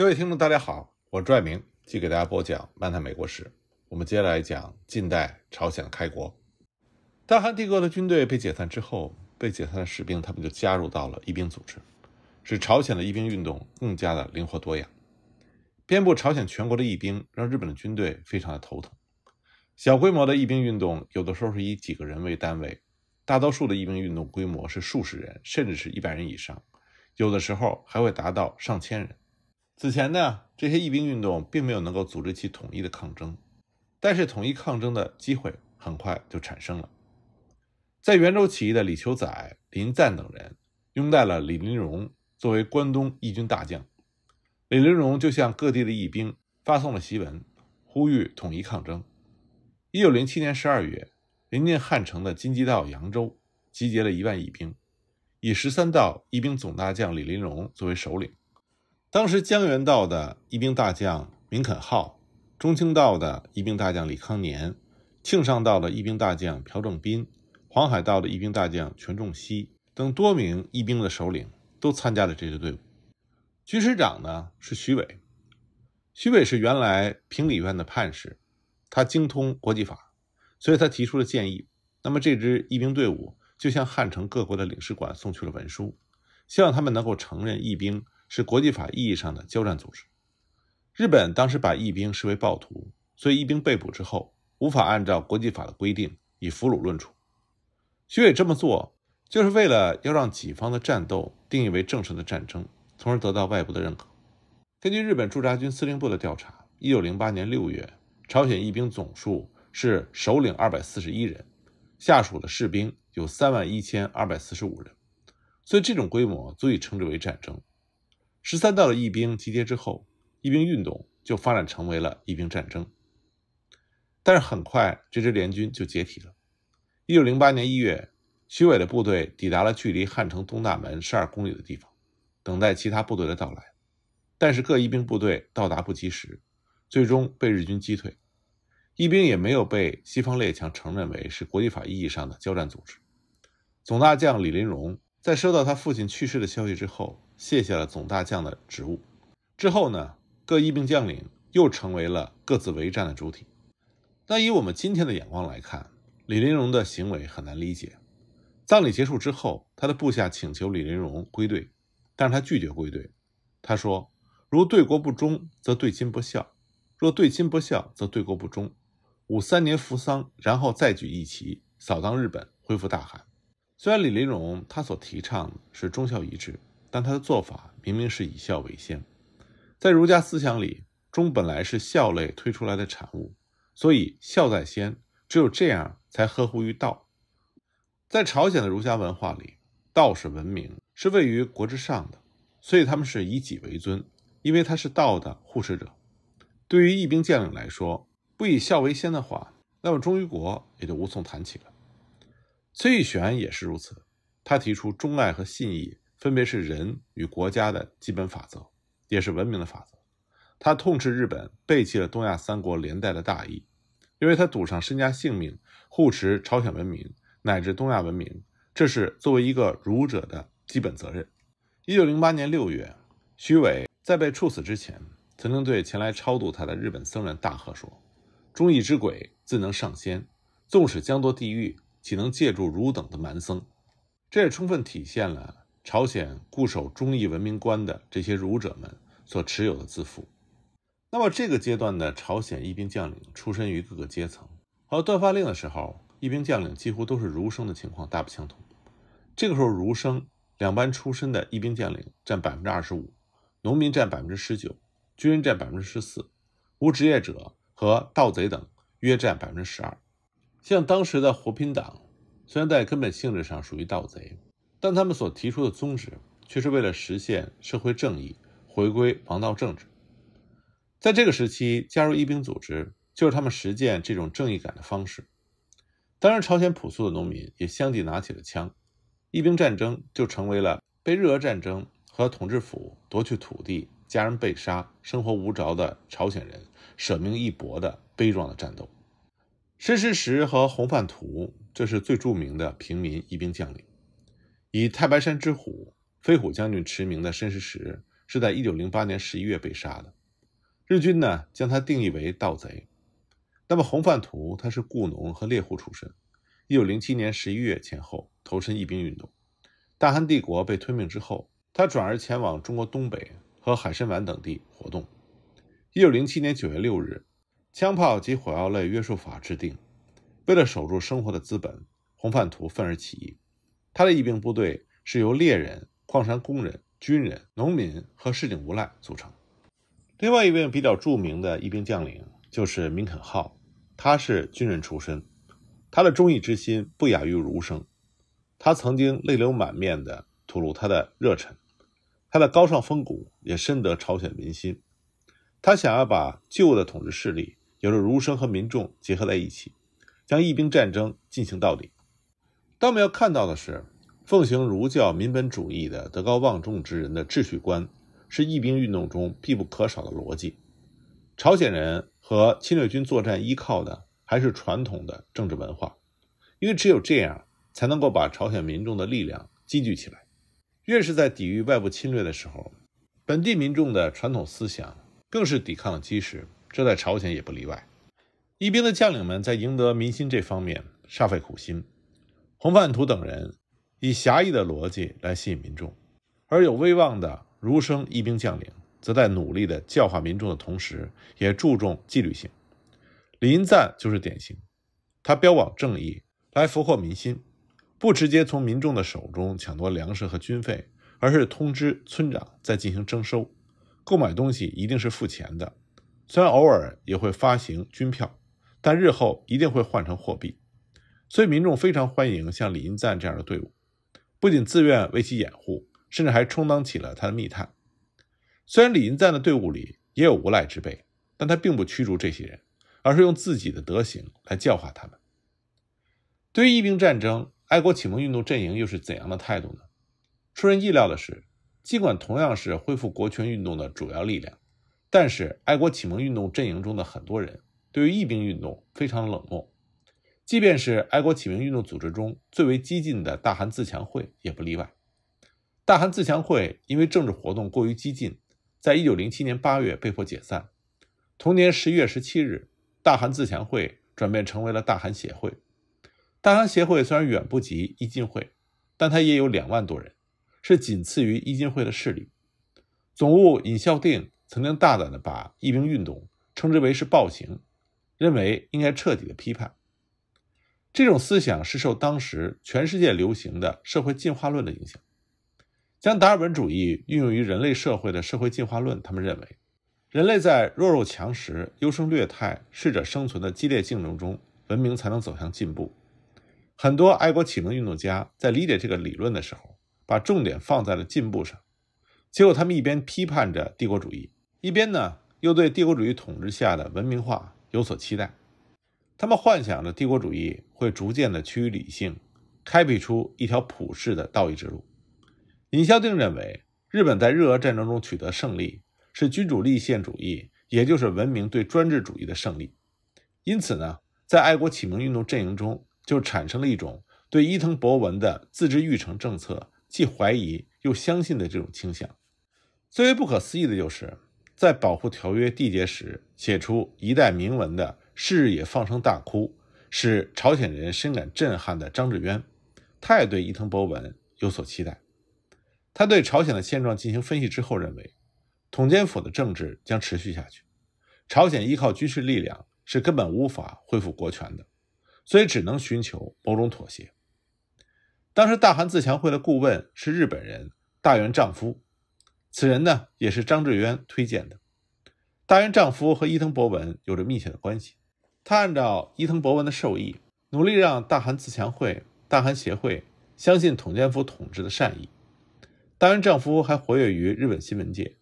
各位听众，大家好，我是拽明，继续给大家播讲漫谈美国史。我们接下来讲近代朝鲜开国。大韩帝国的军队被解散之后，被解散的士兵他们就加入到了义兵组织，使朝鲜的义兵运动更加的灵活多样。遍布朝鲜全国的义兵让日本的军队非常的头疼。小规模的义兵运动有的时候是以几个人为单位，大多数的义兵运动规模是数十人，甚至是一百人以上，有的时候还会达到上千人。此前呢，这些义兵运动并没有能够组织起统一的抗争，但是统一抗争的机会很快就产生了。在袁州起义的李秋宰、林赞等人拥戴了李林容作为关东义军大将，李林容就向各地的义兵发送了檄文，呼吁统一抗争。一九零七年十二月，临近汉城的金鸡道扬州集结了一万义兵，以十三道义兵总大将李林容作为首领。当时江原道的义兵大将闵肯浩，中清道的义兵大将李康年，庆尚道的义兵大将朴正彬，黄海道的义兵大将全仲熙等多名义兵的首领都参加了这支队伍。军师长呢是徐伟，徐伟是原来平里院的判事，他精通国际法，所以他提出了建议。那么这支义兵队伍就向汉城各国的领事馆送去了文书，希望他们能够承认义兵。是国际法意义上的交战组织。日本当时把义兵视为暴徒，所以义兵被捕之后，无法按照国际法的规定以俘虏论处。徐伟这么做，就是为了要让己方的战斗定义为正式的战争，从而得到外部的认可。根据日本驻扎军司令部的调查，一九零八年六月，朝鲜义兵总数是首领二百四十一人，下属的士兵有三万一千二百四十五人，所以这种规模足以称之为战争。十三道的义兵集结之后，义兵运动就发展成为了义兵战争。但是很快，这支联军就解体了。一九零八年一月，徐伟的部队抵达了距离汉城东大门十二公里的地方，等待其他部队的到来。但是各义兵部队到达不及时，最终被日军击退。义兵也没有被西方列强承认为是国际法意义上的交战组织。总大将李林荣在收到他父亲去世的消息之后。卸下了总大将的职务之后呢，各义兵将领又成为了各自为战的主体。那以我们今天的眼光来看，李林荣的行为很难理解。葬礼结束之后，他的部下请求李林荣归队，但是他拒绝归队。他说：“如对国不忠，则对亲不孝；若对亲不孝，则对国不忠。五三年扶丧，然后再举义旗，扫荡日本，恢复大韩。”虽然李林荣他所提倡是忠孝一致。但他的做法明明是以孝为先，在儒家思想里，忠本来是孝类推出来的产物，所以孝在先，只有这样才合乎于道。在朝鲜的儒家文化里，道是文明，是位于国之上的，所以他们是以己为尊，因为他是道的护持者。对于义兵将领来说，不以孝为先的话，那么忠于国也就无从谈起了。崔玉玄也是如此，他提出忠爱和信义。分别是人与国家的基本法则，也是文明的法则。他痛斥日本背弃了东亚三国连带的大义，因为他赌上身家性命护持朝鲜文明乃至东亚文明，这是作为一个儒者的基本责任。一九零八年六月，徐伟在被处死之前，曾经对前来超度他的日本僧人大喝说：“忠义之鬼自能上仙，纵使将堕地狱，岂能借助汝等的蛮僧？”这也充分体现了。朝鲜固守忠义文明观的这些儒者们所持有的自负。那么，这个阶段的朝鲜义兵将领出身于各个阶层。和断发令的时候，义兵将领几乎都是儒生的情况大不相同。这个时候，儒生两班出身的义兵将领占百分之二十五，农民占百分之十九，军人占百分之十四，无职业者和盗贼等约占百分之十二。像当时的火拼党，虽然在根本性质上属于盗贼。但他们所提出的宗旨却是为了实现社会正义，回归王道政治。在这个时期，加入义兵组织就是他们实践这种正义感的方式。当然，朝鲜朴素的农民也相继拿起了枪，义兵战争就成为了被日俄战争和统治府夺去土地、家人被杀、生活无着的朝鲜人舍命一搏的悲壮的战斗。申时石和洪范图，这是最著名的平民义兵将领。以太白山之虎、飞虎将军驰名的申时石，是在1908年11月被杀的。日军呢，将他定义为盗贼。那么，洪范图他是雇农和猎户出身。1907年11月前后，投身义兵运动。大韩帝国被吞并之后，他转而前往中国东北和海参崴等地活动。1907年9月6日，枪炮及火药类约束法制定。为了守住生活的资本，洪范图愤而起义。他的义兵部队是由猎人、矿山工人、军人、农民和市井无赖组成。另外一位比较著名的义兵将领就是民肯浩，他是军人出身，他的忠义之心不亚于儒生。他曾经泪流满面地吐露他的热忱，他的高尚风骨也深得朝鲜民心。他想要把旧的统治势力，有着儒生和民众结合在一起，将义兵战争进行到底。我们要看到的是，奉行儒教民本主义的德高望重之人的秩序观，是义兵运动中必不可少的逻辑。朝鲜人和侵略军作战依靠的还是传统的政治文化，因为只有这样才能够把朝鲜民众的力量积聚起来。越是在抵御外部侵略的时候，本地民众的传统思想更是抵抗的基石，这在朝鲜也不例外。义兵的将领们在赢得民心这方面煞费苦心。洪范图等人以狭义的逻辑来吸引民众，而有威望的儒生、义兵将领则在努力的教化民众的同时，也注重纪律性。林赞就是典型，他标榜正义来俘获民心，不直接从民众的手中抢夺粮食和军费，而是通知村长再进行征收。购买东西一定是付钱的，虽然偶尔也会发行军票，但日后一定会换成货币。所以，民众非常欢迎像李英赞这样的队伍，不仅自愿为其掩护，甚至还充当起了他的密探。虽然李英赞的队伍里也有无赖之辈，但他并不驱逐这些人，而是用自己的德行来教化他们。对于义兵战争，爱国启蒙运动阵营又是怎样的态度呢？出人意料的是，尽管同样是恢复国权运动的主要力量，但是爱国启蒙运动阵营中的很多人对于义兵运动非常冷漠。即便是爱国启明运动组织中最为激进的大韩自强会也不例外。大韩自强会因为政治活动过于激进，在一九零七年八月被迫解散。同年十一月十七日，大韩自强会转变成为了大韩协会。大韩协会虽然远不及义进会，但它也有两万多人，是仅次于义进会的势力。总务尹孝定曾经大胆地把义兵运动称之为是暴行，认为应该彻底的批判。这种思想是受当时全世界流行的社会进化论的影响，将达尔文主义运用于人类社会的社会进化论。他们认为，人类在弱肉强食、优胜劣汰、适者生存的激烈竞争中，文明才能走向进步。很多爱国启蒙运动家在理解这个理论的时候，把重点放在了进步上。结果，他们一边批判着帝国主义，一边呢又对帝国主义统治下的文明化有所期待。他们幻想着帝国主义会逐渐地趋于理性，开辟出一条普世的道义之路。尹孝定认为，日本在日俄战争中取得胜利，是君主立宪主义，也就是文明对专制主义的胜利。因此呢，在爱国启蒙运动阵营中，就产生了一种对伊藤博文的自治御成政策既怀疑又相信的这种倾向。最为不可思议的就是，在保护条约缔结时写出一代铭文的。是也放声大哭，使朝鲜人深感震撼的张志渊，他也对伊藤博文有所期待。他对朝鲜的现状进行分析之后，认为统监府的政治将持续下去，朝鲜依靠军事力量是根本无法恢复国权的，所以只能寻求某种妥协。当时大韩自强会的顾问是日本人大原丈夫，此人呢也是张志渊推荐的。大原丈夫和伊藤博文有着密切的关系。他按照伊藤博文的授意，努力让大韩自强会、大韩协会相信统建府统治的善意。大韩政府还活跃于日本新闻界，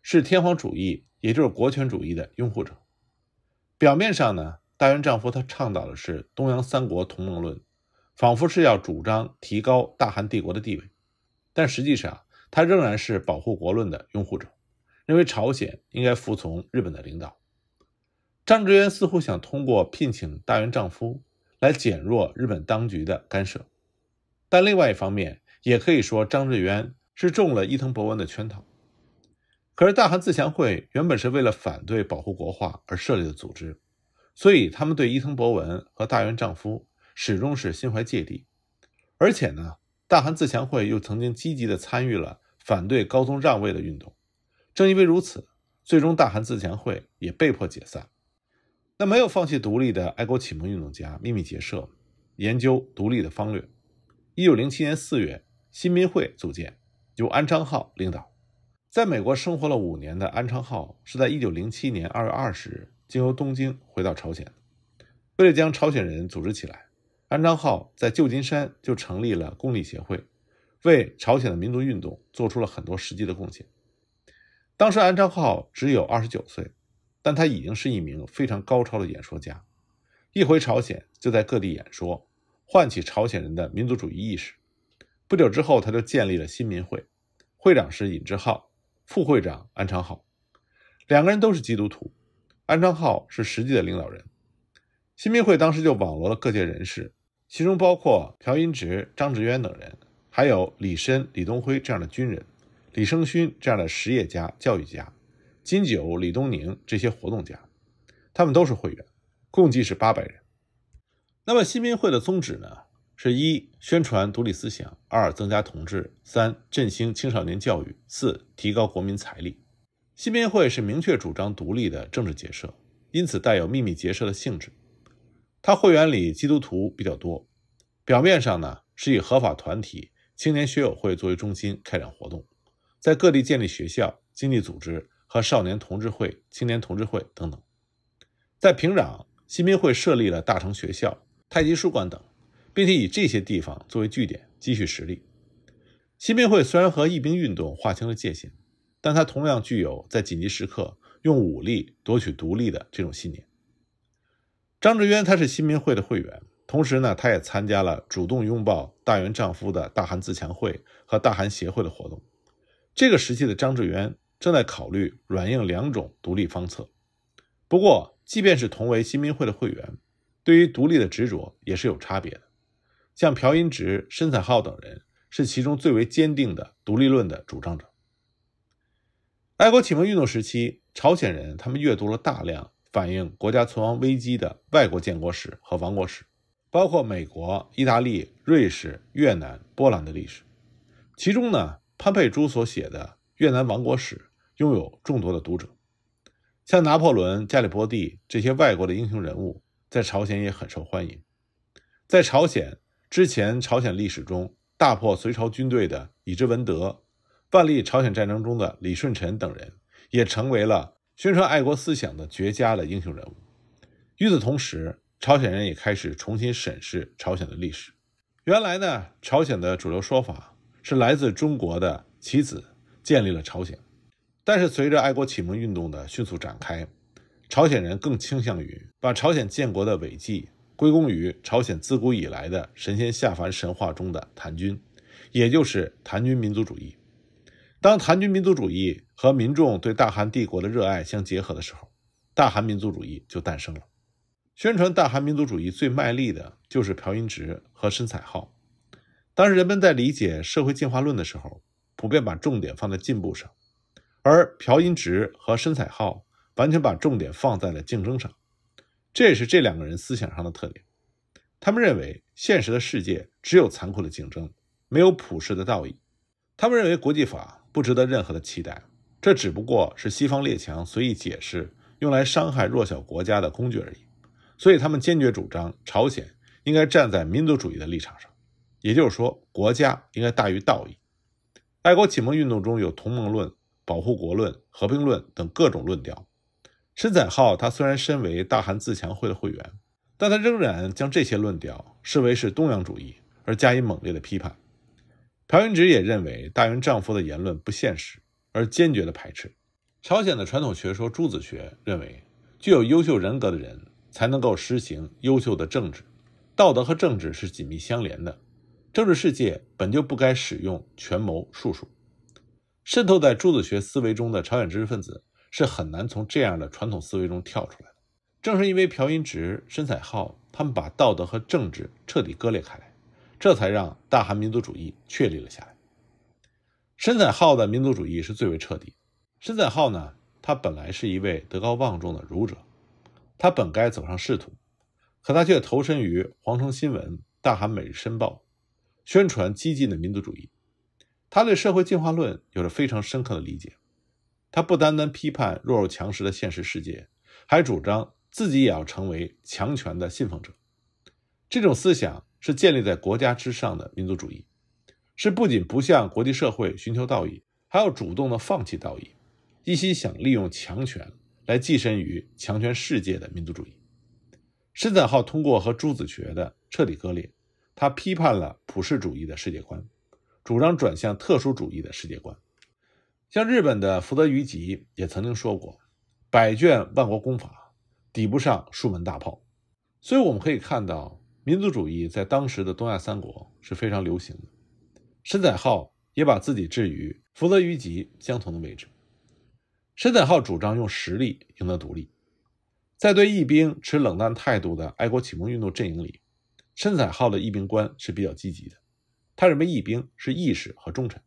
是天皇主义，也就是国权主义的拥护者。表面上呢，大元政府他倡导的是东洋三国同盟论，仿佛是要主张提高大韩帝国的地位，但实际上他仍然是保护国论的拥护者，认为朝鲜应该服从日本的领导。张志渊似乎想通过聘请大原丈夫来减弱日本当局的干涉，但另外一方面也可以说张志渊是中了伊藤博文的圈套。可是大韩自强会原本是为了反对保护国画而设立的组织，所以他们对伊藤博文和大原丈夫始终是心怀芥蒂。而且呢，大韩自强会又曾经积极地参与了反对高宗让位的运动，正因为如此，最终大韩自强会也被迫解散。那没有放弃独立的爱国启蒙运动家秘密结社，研究独立的方略。一九零七年四月，新民会组建，由安昌浩领导。在美国生活了五年的安昌浩，是在一九零七年二月二十日经由东京回到朝鲜。为了将朝鲜人组织起来，安昌浩在旧金山就成立了公理协会，为朝鲜的民族运动做出了很多实际的贡献。当时安昌浩只有二十九岁。但他已经是一名非常高超的演说家，一回朝鲜就在各地演说，唤起朝鲜人的民族主义意识。不久之后，他就建立了新民会，会长是尹志浩，副会长安昌浩，两个人都是基督徒，安昌浩是实际的领导人。新民会当时就网罗了各界人士，其中包括朴英植、张志渊等人，还有李申、李东辉这样的军人，李生勋这样的实业家、教育家。金九、李东宁这些活动家，他们都是会员，共计是八百人。那么新民会的宗旨呢？是一宣传独立思想，二增加同志，三振兴青少年教育，四提高国民财力。新民会是明确主张独立的政治结社，因此带有秘密结社的性质。它会员里基督徒比较多，表面上呢是以合法团体青年学友会作为中心开展活动，在各地建立学校、经济组织。和少年同志会、青年同志会等等，在平壤新民会设立了大成学校、太极书馆等，并且以这些地方作为据点，积蓄实力。新民会虽然和义兵运动划清了界限，但它同样具有在紧急时刻用武力夺取独立的这种信念。张志渊他是新民会的会员，同时呢，他也参加了主动拥抱大元丈夫的大韩自强会和大韩协会的活动。这个时期的张志渊。正在考虑软硬两种独立方策。不过，即便是同为新民会的会员，对于独立的执着也是有差别的。像朴英植、申彩浩等人是其中最为坚定的独立论的主张者。爱国启蒙运动时期，朝鲜人他们阅读了大量反映国家存亡危机的外国建国史和亡国史，包括美国、意大利、瑞士、越南、波兰的历史。其中呢，潘佩珠所写的《越南亡国史》。拥有众多的读者，像拿破仑、加里波第这些外国的英雄人物，在朝鲜也很受欢迎。在朝鲜之前，朝鲜历史中大破隋朝军队的以之文德、万历朝鲜战争中的李舜臣等人，也成为了宣传爱国思想的绝佳的英雄人物。与此同时，朝鲜人也开始重新审视朝鲜的历史。原来呢，朝鲜的主流说法是来自中国的棋子建立了朝鲜。但是，随着爱国启蒙运动的迅速展开，朝鲜人更倾向于把朝鲜建国的伟绩归功于朝鲜自古以来的神仙下凡神话中的檀君，也就是檀君民族主义。当檀君民族主义和民众对大韩帝国的热爱相结合的时候，大韩民族主义就诞生了。宣传大韩民族主义最卖力的就是朴英植和申彩浩。当时人们在理解社会进化论的时候，普遍把重点放在进步上。而朴英植和申彩浩完全把重点放在了竞争上，这也是这两个人思想上的特点。他们认为现实的世界只有残酷的竞争，没有普世的道义。他们认为国际法不值得任何的期待，这只不过是西方列强随意解释、用来伤害弱小国家的工具而已。所以，他们坚决主张朝鲜应该站在民族主义的立场上，也就是说，国家应该大于道义。爱国启蒙运动中有同盟论。保护国论、和平论等各种论调，申载浩他虽然身为大韩自强会的会员，但他仍然将这些论调视为是东洋主义，而加以猛烈的批判。朴元直也认为大元丈夫的言论不现实，而坚决的排斥。朝鲜的传统学说朱子学认为，具有优秀人格的人才能够施行优秀的政治，道德和政治是紧密相连的，政治世界本就不该使用权谋术数。渗透在朱子学思维中的朝鲜知识分子是很难从这样的传统思维中跳出来的。正是因为朴英植、申彩浩他们把道德和政治彻底割裂开来，这才让大韩民族主义确立了下来。申彩浩的民族主义是最为彻底。申彩浩呢，他本来是一位德高望重的儒者，他本该走上仕途，可他却投身于《皇城新闻》《大韩每日申报》，宣传激进的民族主义。他对社会进化论有着非常深刻的理解，他不单单批判弱肉强食的现实世界，还主张自己也要成为强权的信奉者。这种思想是建立在国家之上的民族主义，是不仅不向国际社会寻求道义，还要主动的放弃道义，一心想利用强权来寄身于强权世界的民族主义。申采浩通过和朱子学的彻底割裂，他批判了普世主义的世界观。主张转向特殊主义的世界观，像日本的福泽谕吉也曾经说过：“百卷万国公法抵不上数门大炮。”所以我们可以看到，民族主义在当时的东亚三国是非常流行的。申载浩也把自己置于福泽谕吉相同的位置。申载浩主张用实力赢得独立，在对义兵持冷淡态度的爱国启蒙运动阵营里，申载浩的义兵观是比较积极的。他认为义兵是义士和忠臣，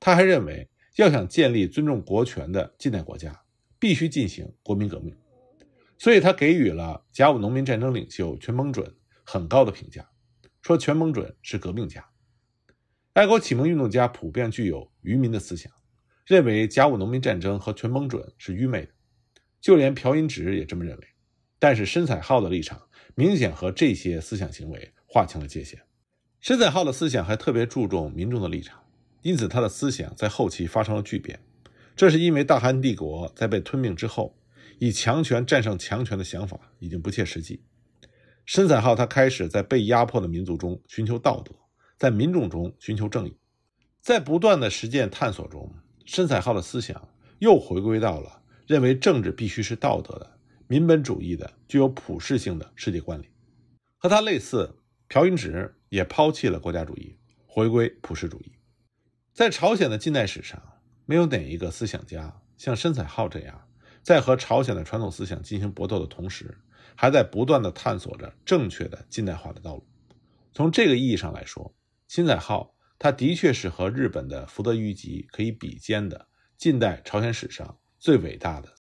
他还认为要想建立尊重国权的近代国家，必须进行国民革命，所以他给予了甲午农民战争领袖全蒙准很高的评价，说全蒙准是革命家。爱国启蒙运动家普遍具有愚民的思想，认为甲午农民战争和全蒙准是愚昧的，就连朴寅植也这么认为。但是申彩浩的立场明显和这些思想行为划清了界限。申采浩的思想还特别注重民众的立场，因此他的思想在后期发生了巨变。这是因为大韩帝国在被吞并之后，以强权战胜强权的想法已经不切实际。申采浩他开始在被压迫的民族中寻求道德，在民众中寻求正义。在不断的实践探索中，申采浩的思想又回归到了认为政治必须是道德的民本主义的具有普世性的世界观里。和他类似，朴允植。也抛弃了国家主义，回归普世主义。在朝鲜的近代史上，没有哪一个思想家像申载浩这样，在和朝鲜的传统思想进行搏斗的同时，还在不断地探索着正确的近代化的道路。从这个意义上来说，辛载浩他的确是和日本的福德谕吉可以比肩的近代朝鲜史上最伟大的。